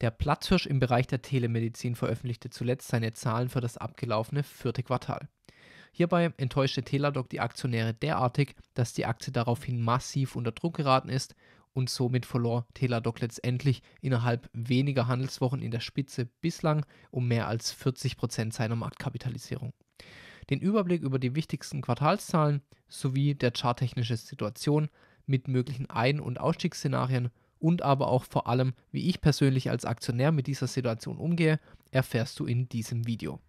Der Platzhirsch im Bereich der Telemedizin veröffentlichte zuletzt seine Zahlen für das abgelaufene vierte Quartal. Hierbei enttäuschte Teladoc die Aktionäre derartig, dass die Aktie daraufhin massiv unter Druck geraten ist und somit verlor Teladoc letztendlich innerhalb weniger Handelswochen in der Spitze bislang um mehr als 40 Prozent seiner Marktkapitalisierung. Den Überblick über die wichtigsten Quartalszahlen sowie der charttechnische Situation mit möglichen Ein- und Ausstiegsszenarien und aber auch vor allem, wie ich persönlich als Aktionär mit dieser Situation umgehe, erfährst du in diesem Video.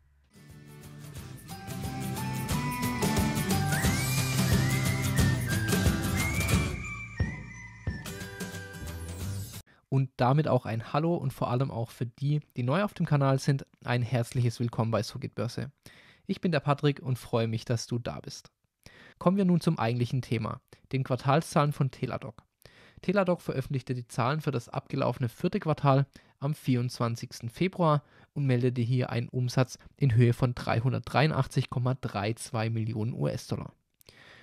und damit auch ein Hallo und vor allem auch für die, die neu auf dem Kanal sind, ein herzliches Willkommen bei Sogit Börse. Ich bin der Patrick und freue mich, dass du da bist. Kommen wir nun zum eigentlichen Thema, den Quartalszahlen von Teladoc. Teladoc veröffentlichte die Zahlen für das abgelaufene vierte Quartal am 24. Februar und meldete hier einen Umsatz in Höhe von 383,32 Millionen US-Dollar.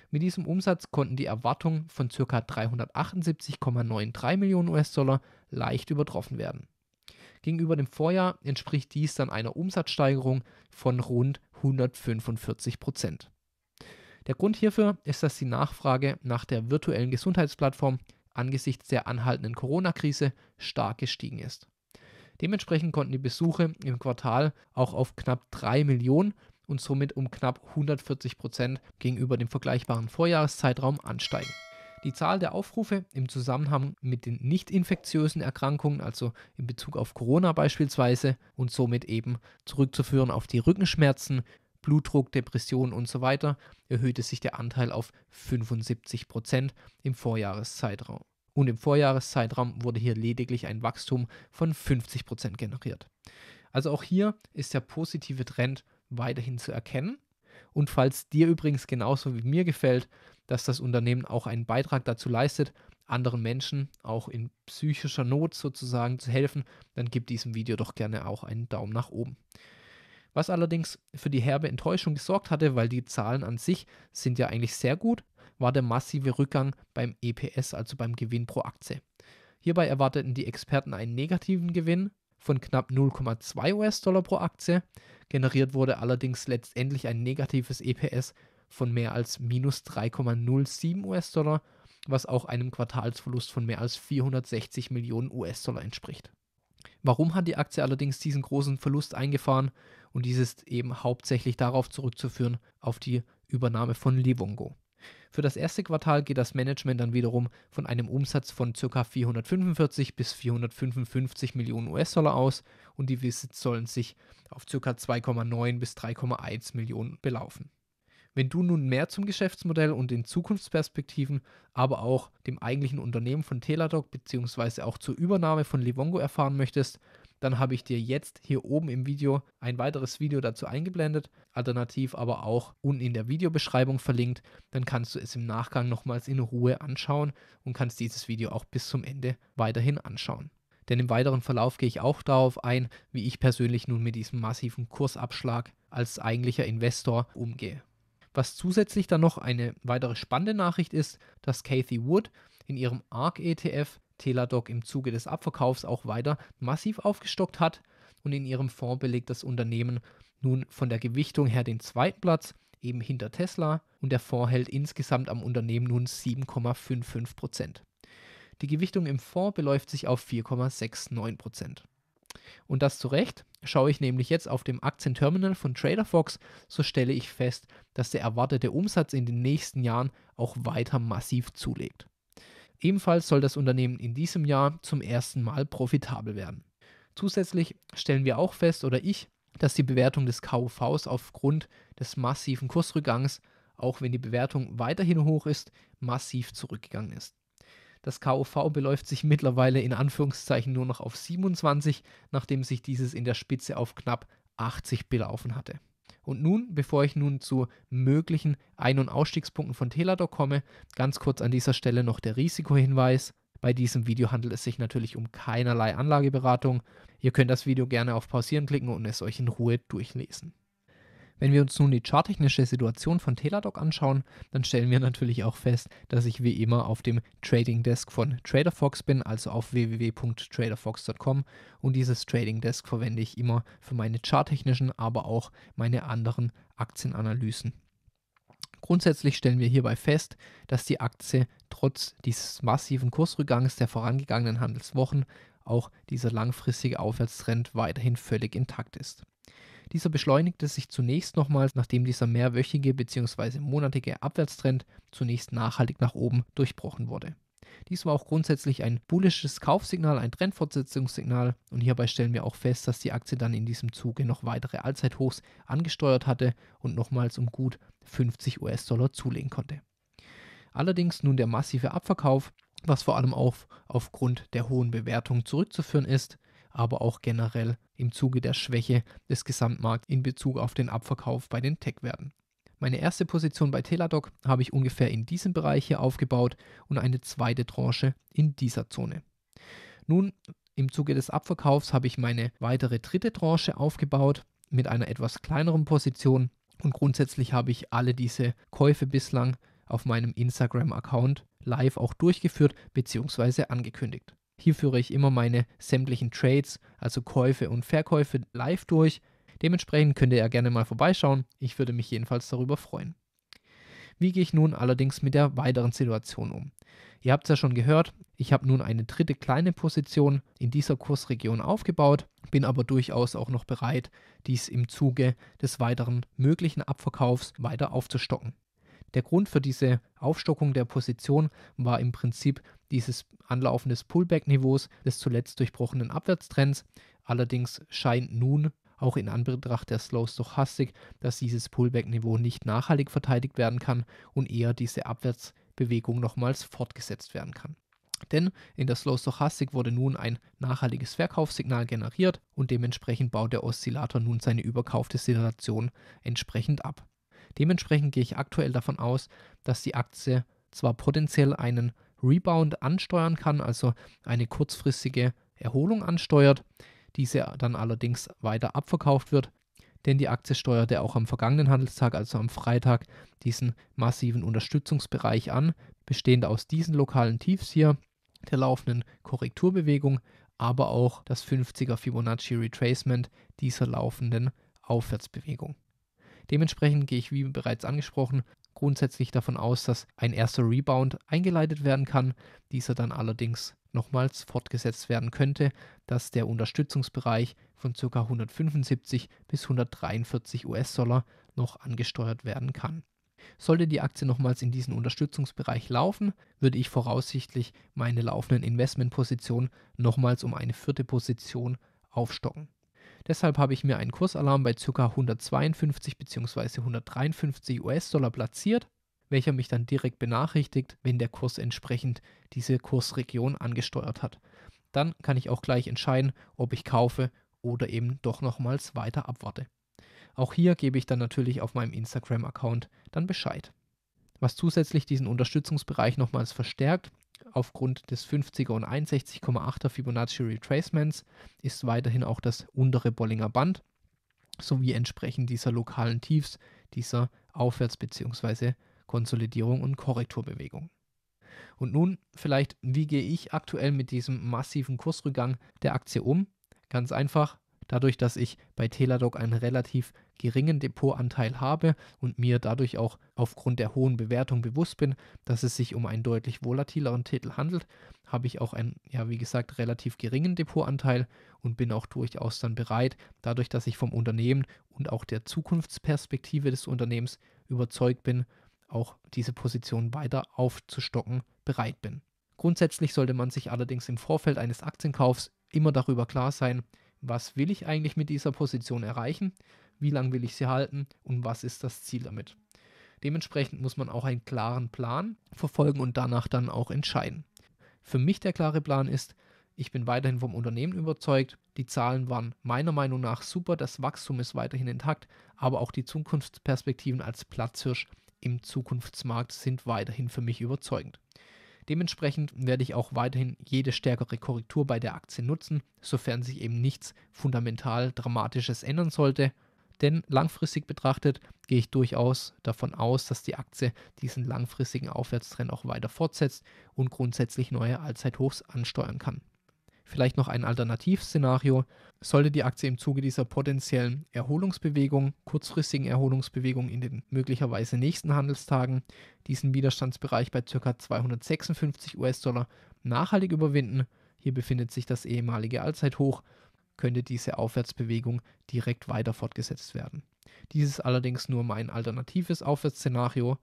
Mit diesem Umsatz konnten die Erwartungen von ca. 378,93 Millionen US-Dollar leicht übertroffen werden. Gegenüber dem Vorjahr entspricht dies dann einer Umsatzsteigerung von rund 145 Prozent. Der Grund hierfür ist, dass die Nachfrage nach der virtuellen Gesundheitsplattform angesichts der anhaltenden Corona-Krise stark gestiegen ist. Dementsprechend konnten die Besuche im Quartal auch auf knapp 3 Millionen und somit um knapp 140 Prozent gegenüber dem vergleichbaren Vorjahreszeitraum ansteigen. Die Zahl der Aufrufe im Zusammenhang mit den nicht infektiösen Erkrankungen, also in Bezug auf Corona beispielsweise, und somit eben zurückzuführen auf die Rückenschmerzen, Blutdruck, Depressionen und so weiter, erhöhte sich der Anteil auf 75 im Vorjahreszeitraum. Und im Vorjahreszeitraum wurde hier lediglich ein Wachstum von 50 generiert. Also auch hier ist der positive Trend weiterhin zu erkennen. Und falls dir übrigens genauso wie mir gefällt, dass das Unternehmen auch einen Beitrag dazu leistet, anderen Menschen auch in psychischer Not sozusagen zu helfen, dann gib diesem Video doch gerne auch einen Daumen nach oben was allerdings für die herbe Enttäuschung gesorgt hatte, weil die Zahlen an sich sind ja eigentlich sehr gut, war der massive Rückgang beim EPS, also beim Gewinn pro Aktie. Hierbei erwarteten die Experten einen negativen Gewinn von knapp 0,2 US-Dollar pro Aktie. Generiert wurde allerdings letztendlich ein negatives EPS von mehr als minus 3,07 US-Dollar, was auch einem Quartalsverlust von mehr als 460 Millionen US-Dollar entspricht. Warum hat die Aktie allerdings diesen großen Verlust eingefahren? Und dies ist eben hauptsächlich darauf zurückzuführen, auf die Übernahme von Livongo. Für das erste Quartal geht das Management dann wiederum von einem Umsatz von ca. 445 bis 455 Millionen US-Dollar aus und die Visits sollen sich auf ca. 2,9 bis 3,1 Millionen belaufen. Wenn du nun mehr zum Geschäftsmodell und den Zukunftsperspektiven, aber auch dem eigentlichen Unternehmen von Teladoc bzw. auch zur Übernahme von Livongo erfahren möchtest, dann habe ich dir jetzt hier oben im Video ein weiteres Video dazu eingeblendet, alternativ aber auch unten in der Videobeschreibung verlinkt. Dann kannst du es im Nachgang nochmals in Ruhe anschauen und kannst dieses Video auch bis zum Ende weiterhin anschauen. Denn im weiteren Verlauf gehe ich auch darauf ein, wie ich persönlich nun mit diesem massiven Kursabschlag als eigentlicher Investor umgehe. Was zusätzlich dann noch eine weitere spannende Nachricht ist, dass Kathy Wood in ihrem ARC-ETF Teladoc im Zuge des Abverkaufs auch weiter massiv aufgestockt hat und in ihrem Fonds belegt das Unternehmen nun von der Gewichtung her den zweiten Platz, eben hinter Tesla, und der Fonds hält insgesamt am Unternehmen nun 7,55 Prozent. Die Gewichtung im Fonds beläuft sich auf 4,69 Prozent. Und das zu Recht, Schaue ich nämlich jetzt auf dem Aktienterminal von TraderFox, so stelle ich fest, dass der erwartete Umsatz in den nächsten Jahren auch weiter massiv zulegt. Ebenfalls soll das Unternehmen in diesem Jahr zum ersten Mal profitabel werden. Zusätzlich stellen wir auch fest, oder ich, dass die Bewertung des KUVs aufgrund des massiven Kursrückgangs, auch wenn die Bewertung weiterhin hoch ist, massiv zurückgegangen ist. Das KOV beläuft sich mittlerweile in Anführungszeichen nur noch auf 27, nachdem sich dieses in der Spitze auf knapp 80 belaufen hatte. Und nun, bevor ich nun zu möglichen Ein- und Ausstiegspunkten von Teladoc komme, ganz kurz an dieser Stelle noch der Risikohinweis. Bei diesem Video handelt es sich natürlich um keinerlei Anlageberatung. Ihr könnt das Video gerne auf Pausieren klicken und es euch in Ruhe durchlesen. Wenn wir uns nun die charttechnische Situation von Teladoc anschauen, dann stellen wir natürlich auch fest, dass ich wie immer auf dem Trading Desk von TraderFox bin, also auf www.traderfox.com und dieses Trading Desk verwende ich immer für meine charttechnischen, aber auch meine anderen Aktienanalysen. Grundsätzlich stellen wir hierbei fest, dass die Aktie trotz dieses massiven Kursrückgangs der vorangegangenen Handelswochen auch dieser langfristige Aufwärtstrend weiterhin völlig intakt ist. Dieser beschleunigte sich zunächst nochmals, nachdem dieser mehrwöchige bzw. monatige Abwärtstrend zunächst nachhaltig nach oben durchbrochen wurde. Dies war auch grundsätzlich ein bullisches Kaufsignal, ein Trendfortsetzungssignal und hierbei stellen wir auch fest, dass die Aktie dann in diesem Zuge noch weitere Allzeithochs angesteuert hatte und nochmals um gut 50 US-Dollar zulegen konnte. Allerdings nun der massive Abverkauf, was vor allem auch aufgrund der hohen Bewertung zurückzuführen ist, aber auch generell im Zuge der Schwäche des Gesamtmarkts in Bezug auf den Abverkauf bei den Tech-Werten. Meine erste Position bei Teladoc habe ich ungefähr in diesem Bereich hier aufgebaut und eine zweite Tranche in dieser Zone. Nun, im Zuge des Abverkaufs habe ich meine weitere dritte Tranche aufgebaut mit einer etwas kleineren Position und grundsätzlich habe ich alle diese Käufe bislang auf meinem Instagram-Account live auch durchgeführt bzw. angekündigt. Hier führe ich immer meine sämtlichen Trades, also Käufe und Verkäufe, live durch. Dementsprechend könnt ihr ja gerne mal vorbeischauen. Ich würde mich jedenfalls darüber freuen. Wie gehe ich nun allerdings mit der weiteren Situation um? Ihr habt es ja schon gehört, ich habe nun eine dritte kleine Position in dieser Kursregion aufgebaut, bin aber durchaus auch noch bereit, dies im Zuge des weiteren möglichen Abverkaufs weiter aufzustocken. Der Grund für diese Aufstockung der Position war im Prinzip dieses Anlaufen des Pullback-Niveaus des zuletzt durchbrochenen Abwärtstrends. Allerdings scheint nun auch in Anbetracht der Slow Stochastik, dass dieses Pullback-Niveau nicht nachhaltig verteidigt werden kann und eher diese Abwärtsbewegung nochmals fortgesetzt werden kann. Denn in der Slow Stochastic wurde nun ein nachhaltiges Verkaufssignal generiert und dementsprechend baut der Oszillator nun seine überkaufte Situation entsprechend ab. Dementsprechend gehe ich aktuell davon aus, dass die Aktie zwar potenziell einen Rebound ansteuern kann, also eine kurzfristige Erholung ansteuert, diese dann allerdings weiter abverkauft wird, denn die Aktie steuerte auch am vergangenen Handelstag, also am Freitag, diesen massiven Unterstützungsbereich an, bestehend aus diesen lokalen Tiefs hier, der laufenden Korrekturbewegung, aber auch das 50er Fibonacci Retracement dieser laufenden Aufwärtsbewegung. Dementsprechend gehe ich, wie bereits angesprochen, grundsätzlich davon aus, dass ein erster Rebound eingeleitet werden kann, dieser dann allerdings nochmals fortgesetzt werden könnte, dass der Unterstützungsbereich von ca. 175 bis 143 US-Dollar noch angesteuert werden kann. Sollte die Aktie nochmals in diesen Unterstützungsbereich laufen, würde ich voraussichtlich meine laufenden Investmentpositionen nochmals um eine vierte Position aufstocken. Deshalb habe ich mir einen Kursalarm bei ca. 152 bzw. 153 US-Dollar platziert, welcher mich dann direkt benachrichtigt, wenn der Kurs entsprechend diese Kursregion angesteuert hat. Dann kann ich auch gleich entscheiden, ob ich kaufe oder eben doch nochmals weiter abwarte. Auch hier gebe ich dann natürlich auf meinem Instagram-Account dann Bescheid. Was zusätzlich diesen Unterstützungsbereich nochmals verstärkt, aufgrund des 50er und 61,8er Fibonacci Retracements ist weiterhin auch das untere Bollinger Band sowie entsprechend dieser lokalen Tiefs dieser Aufwärts- bzw. Konsolidierung und Korrekturbewegung. Und nun vielleicht, wie gehe ich aktuell mit diesem massiven Kursrückgang der Aktie um? Ganz einfach, dadurch, dass ich bei Teladoc einen relativ geringen Depotanteil habe und mir dadurch auch aufgrund der hohen Bewertung bewusst bin, dass es sich um einen deutlich volatileren Titel handelt, habe ich auch einen, ja, wie gesagt, relativ geringen Depotanteil und bin auch durchaus dann bereit, dadurch, dass ich vom Unternehmen und auch der Zukunftsperspektive des Unternehmens überzeugt bin, auch diese Position weiter aufzustocken bereit bin. Grundsätzlich sollte man sich allerdings im Vorfeld eines Aktienkaufs immer darüber klar sein, was will ich eigentlich mit dieser Position erreichen, wie lange will ich sie halten und was ist das Ziel damit. Dementsprechend muss man auch einen klaren Plan verfolgen und danach dann auch entscheiden. Für mich der klare Plan ist, ich bin weiterhin vom Unternehmen überzeugt. Die Zahlen waren meiner Meinung nach super, das Wachstum ist weiterhin intakt, aber auch die Zukunftsperspektiven als Platzhirsch im Zukunftsmarkt sind weiterhin für mich überzeugend. Dementsprechend werde ich auch weiterhin jede stärkere Korrektur bei der Aktie nutzen, sofern sich eben nichts fundamental Dramatisches ändern sollte. Denn langfristig betrachtet gehe ich durchaus davon aus, dass die Aktie diesen langfristigen Aufwärtstrend auch weiter fortsetzt und grundsätzlich neue Allzeithochs ansteuern kann. Vielleicht noch ein Alternativszenario. Sollte die Aktie im Zuge dieser potenziellen Erholungsbewegung, kurzfristigen Erholungsbewegung in den möglicherweise nächsten Handelstagen diesen Widerstandsbereich bei ca. 256 US-Dollar nachhaltig überwinden, hier befindet sich das ehemalige Allzeithoch, könnte diese Aufwärtsbewegung direkt weiter fortgesetzt werden. Dies ist allerdings nur mein alternatives Aufwärtsszenario.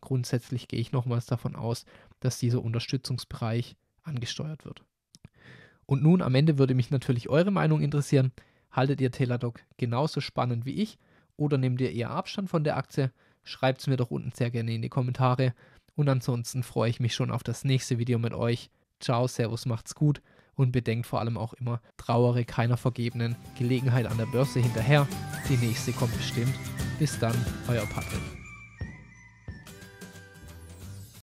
Grundsätzlich gehe ich nochmals davon aus, dass dieser Unterstützungsbereich angesteuert wird. Und nun am Ende würde mich natürlich eure Meinung interessieren. Haltet ihr Teladoc genauso spannend wie ich oder nehmt ihr eher Abstand von der Aktie? Schreibt es mir doch unten sehr gerne in die Kommentare. Und ansonsten freue ich mich schon auf das nächste Video mit euch. Ciao, Servus, macht's gut und bedenkt vor allem auch immer, trauere keiner vergebenen Gelegenheit an der Börse hinterher. Die nächste kommt bestimmt. Bis dann, euer Patrick.